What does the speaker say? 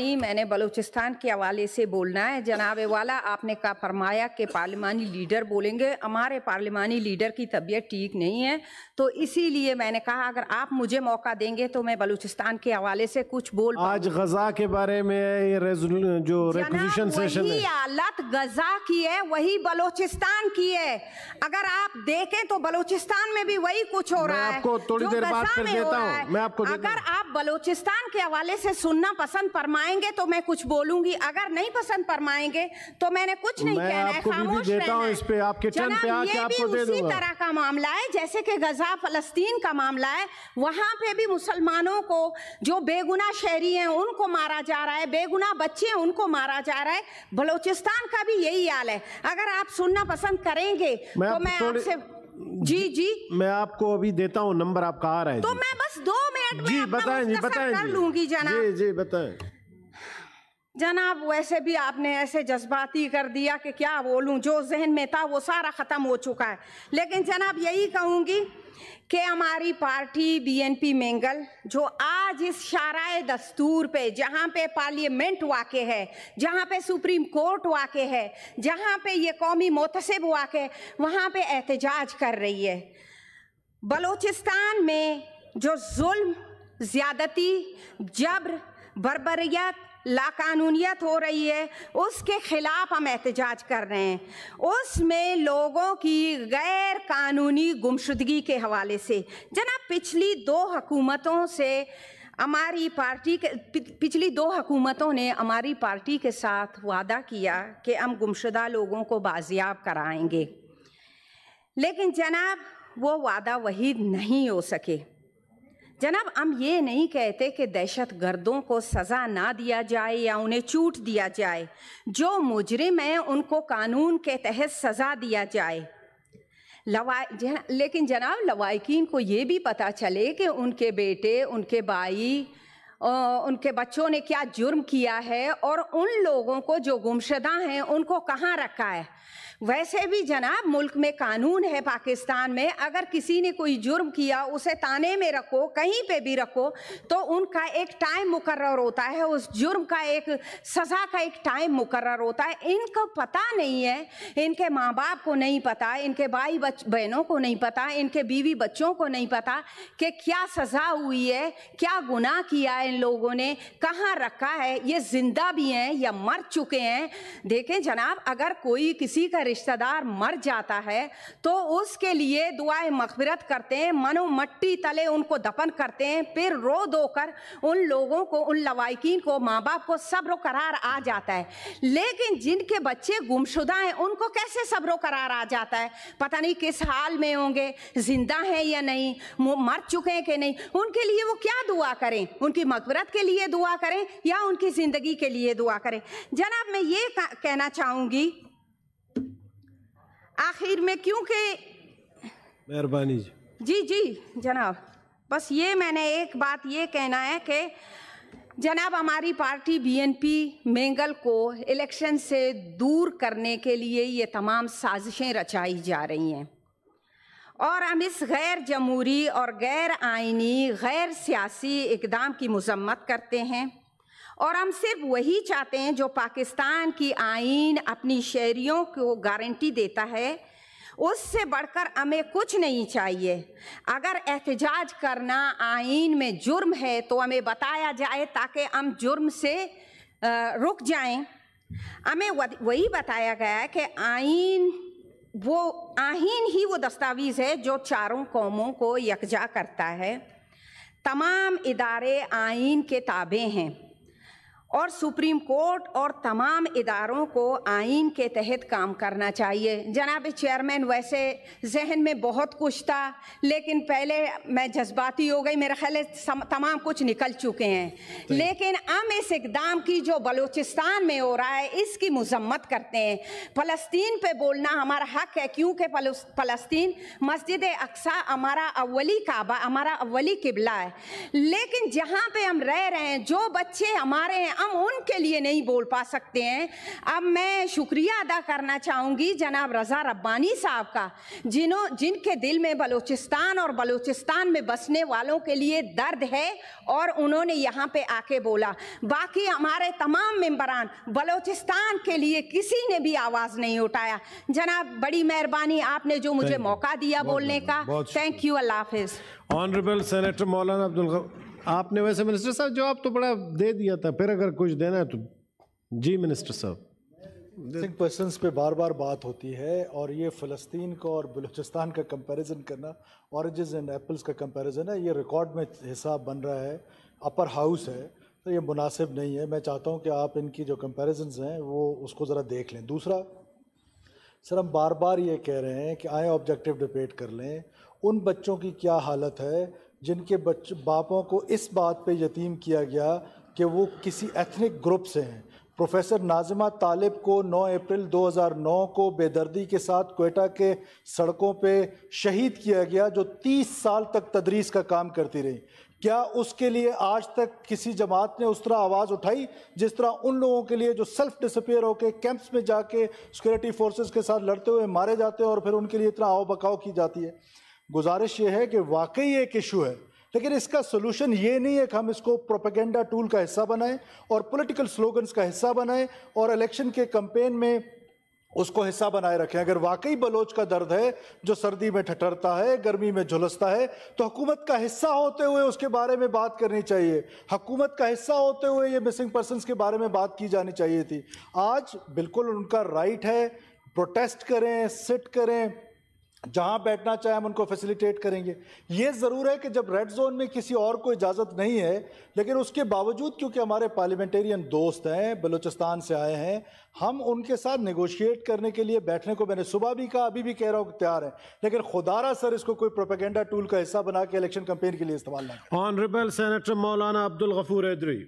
नहीं मैंने बलूचिस्तान के हवाले से बोलना है जनाब वाला आपने कहा फरमाया कि पार्लिमानी लीडर बोलेंगे हमारे पार्लिमानी लीडर की तबीयत ठीक नहीं है तो इसीलिए मैंने कहा अगर आप मुझे मौका देंगे तो मैं बलूचिस्तान के हवाले से कुछ बोल आज गजा के बारे में जो रेकुजिशन सेशन है हालत गजा की है वही बलोचिस्तान की है अगर आप देखें तो बलूचिस्तान में भी वही कुछ हो रहा है आपको थोड़ी देर बात कर देता हूँ अगर आप बलूचिस्तान के हवाले से सुनना पसंद फरमाएंगे तो मैं कुछ बोलूंगी अगर नहीं पसंद फरमाएंगे तो मैंने कुछ नहीं कहना है खामोश तरह का मामला है जैसे कि गजा फलस्तीन का मामला है वहां पे भी मुसलमानों को जो बेगुना शहरी हैं उनको मारा जा रहा है बेगुना बच्चे हैं उनको मारा जा रहा है बलूचिस्तान का भी यही हाल है अगर आप सुनना पसंद करेंगे तो मैं आपसे जी जी मैं आपको अभी देता हूँ नंबर आपका आ रहा है तो मैं बस दो मिनट जी बताएं जी बताएं कर लूंगी जनाब जी जी बताएं जनाब वैसे भी आपने ऐसे जज्बाती कर दिया कि क्या बोलूं जो जहन में था वो सारा ख़त्म हो चुका है लेकिन जनाब यही कहूंगी कि हमारी पार्टी बीएनपी मेंगल जो आज इस शाराय दस्तूर पे जहाँ पे पार्लियामेंट वाक़ है जहाँ पे सुप्रीम कोर्ट वाक़ है जहाँ पे ये कौमी मोतसब वाक़ है वहाँ पे एहतजाज कर रही है बलूचिस्तान में जो जुल्म ज़्यादती जबर बरबरीत लाकानूनीत हो रही है उसके ख़िलाफ़ हम एहतजाज कर रहे हैं उसमें लोगों की गैर कानूनी गुमशुदगी के हवाले से जनाब पिछली दो हकूमतों से हमारी पार्टी के पिछली दो हकूमतों ने हमारी पार्टी के साथ वादा किया कि हम गुमशुदा लोगों को बाजियाब कराएंगे लेकिन जनाब वो वादा वही नहीं हो सके जनाब हम ये नहीं कहते कि दहशत गर्दों को सज़ा ना दिया जाए या उन्हें छूट दिया जाए जो मुजरिम हैं उनको कानून के तहत सज़ा दिया जाए लवा लेकिन जनाब लवाकिन को ये भी पता चले कि उनके बेटे उनके भाई उनके बच्चों ने क्या जुर्म किया है और उन लोगों को जो गुमशदा हैं उनको कहाँ रखा है वैसे भी जनाब मुल्क में कानून है पाकिस्तान में अगर किसी ने कोई जुर्म किया उसे ताने में रखो कहीं पे भी रखो तो उनका एक टाइम मुकर्र होता है उस जुर्म का एक सज़ा का एक टाइम मुकर्र होता है इनको पता नहीं है इनके माँ बाप को नहीं पता इनके भाई बच बहनों को नहीं पता इनके बीवी बच्चों को नहीं पता कि क्या सज़ा हुई है क्या गुनाह किया है इन लोगों ने कहाँ रखा है ये जिंदा भी हैं या मर चुके हैं देखें जनाब अगर कोई किसी का रिश्तेदार मर जाता है तो उसके लिए दुआएं मकबरत करते हैं मनो मट्टी तले उनको दफन करते हैं फिर रो दो कर उन लोगों को उन लवाकिन को माँ बाप को सब्र करार आ जाता है लेकिन जिनके बच्चे गुमशुदा हैं उनको कैसे सब्र करार आ जाता है पता नहीं किस हाल में होंगे जिंदा हैं या नहीं मर चुके हैं कि नहीं उनके लिए वो क्या दुआ करें उनकी मकबरत के लिए दुआ करें या उनकी ज़िंदगी के लिए दुआ करें जनाब मैं ये कहना चाहूंगी आखिर में क्योंकि मेहरबानी जी जी जी जनाब बस ये मैंने एक बात ये कहना है कि जनाब हमारी पार्टी बीएनपी मेंगल को इलेक्शन से दूर करने के लिए ये तमाम साजिशें रचाई जा रही हैं और हम इस गैर जमहूरी और गैर आइनी गैर सियासी इकदाम की मजम्मत करते हैं और हम सिर्फ वही चाहते हैं जो पाकिस्तान की आइन अपनी शहरीों को गारंटी देता है उससे बढ़कर हमें कुछ नहीं चाहिए अगर एहतजाज करना आइन में जुर्म है तो हमें बताया जाए ताकि हम जुर्म से रुक जाएं हमें वही बताया गया है कि आइन वो आहीन ही वो दस्तावेज़ है जो चारों कौमों को यकजा करता है तमाम इदारे आइन के ताबे हैं और सुप्रीम कोर्ट और तमाम इदारों को आइन के तहत काम करना चाहिए जनाब चेयरमैन वैसे जहन में बहुत कुछ था लेकिन पहले मैं जज्बाती हो गई मेरे ख्याल तमाम कुछ निकल चुके हैं लेकिन हम इस इकदाम की जो बलूचिस्तान में हो रहा है इसकी मजम्मत करते हैं फ़लस्तीन पे बोलना हमारा हक है क्योंकि फ़लस्तीन मस्जिद अक्सा हमारा अवली काबा हमारा अवली किबला है लेकिन जहाँ पर हम रह रहे हैं जो बच्चे हमारे हैं हम उनके लिए नहीं बोल पा सकते हैं अब मैं शुक्रिया अदा करना चाहूँगी जनाब रज़ा रब्बानी साहब का जिन्हों जिनके दिल में बलूचिस्तान और बलूचिस्तान में बसने वालों के लिए दर्द है और उन्होंने यहाँ पे आके बोला बाकी हमारे तमाम मेम्बरान बलूचिस्तान के लिए किसी ने भी आवाज़ नहीं उठाया जनाब बड़ी मेहरबानी आपने जो मुझे मौका दिया बोलने का थैंक यू अल्लाह हाफिज़ ऑनरेबल सेनेटर मौलाना अब्दुल आपने वैसे मिनिस्टर साहब जवाब तो बड़ा दे दिया था फिर अगर कुछ देना है तो जी मिनिस्टर साहब सिंह पर्सन पे बार बार बात होती है और ये फ़लस्तीन का और बलूचिस्तान का कंपैरिजन करना औरजेज़ एंड एप्पल्स का कंपैरिजन है ये रिकॉर्ड में हिसाब बन रहा है अपर हाउस है तो ये मुनासिब नहीं है मैं चाहता हूँ कि आप इनकी जो कंपैरिजन हैं वो उसको ज़रा देख लें दूसरा सर हम बार बार ये कह रहे हैं कि आए ऑब्जेक्टिव डिबेट कर लें उन बच्चों की क्या हालत है जिनके बच्च बापों को इस बात पे यतीम किया गया कि वो किसी एथनिक ग्रुप से हैं प्रोफेसर नाजिमा तालिब को 9 अप्रैल 2009 को बेदर्दी के साथ कोयटा के सड़कों पे शहीद किया गया जो 30 साल तक तदरीस का काम करती रही क्या उसके लिए आज तक किसी जमात ने उस तरह आवाज़ उठाई जिस तरह उन लोगों के लिए जो सेल्फ डिसपेयर होकर कैंप्स में जाके सिक्योरिटी फोर्सेस के साथ लड़ते हुए मारे जाते हैं और फिर उनके लिए इतना आओ बकाव की जाती है गुजारिश ये है कि वाकई एक इशू है लेकिन इसका सोल्यूशन ये नहीं है कि हम इसको प्रोपेगेंडा टूल का हिस्सा बनाएं और पॉलिटिकल स्लोगन्स का हिस्सा बनाएं और इलेक्शन के कंपेन में उसको हिस्सा बनाए रखें अगर वाकई बलोच का दर्द है जो सर्दी में ठटरता है गर्मी में झुलसता है तो हुकूमत का हिस्सा होते हुए उसके बारे में बात करनी चाहिए हुकूमत का हिस्सा होते हुए ये मिसिंग पर्सनस के बारे में बात की जानी चाहिए थी आज बिल्कुल उनका राइट है प्रोटेस्ट करें सिट करें जहां बैठना चाहे हम उनको फैसिलिटेट करेंगे ये ज़रूर है कि जब रेड जोन में किसी और को इजाज़त नहीं है लेकिन उसके बावजूद क्योंकि हमारे पार्लियामेंटेरियन दोस्त हैं बलूचिस्तान से आए हैं हम उनके साथ नेगोशिएट करने के लिए बैठने को मैंने सुबह भी कहा अभी भी कह रहा हूँ तैयार है लेकिन खुदारा सर इसको कोई प्रोपेगेंडा टूल का हिस्सा बना के इलेक्शन कंपेन के लिए इस्तेमाल ऑनरेबल सेनेटर मौलाना अब्दुल गफूर हैदरी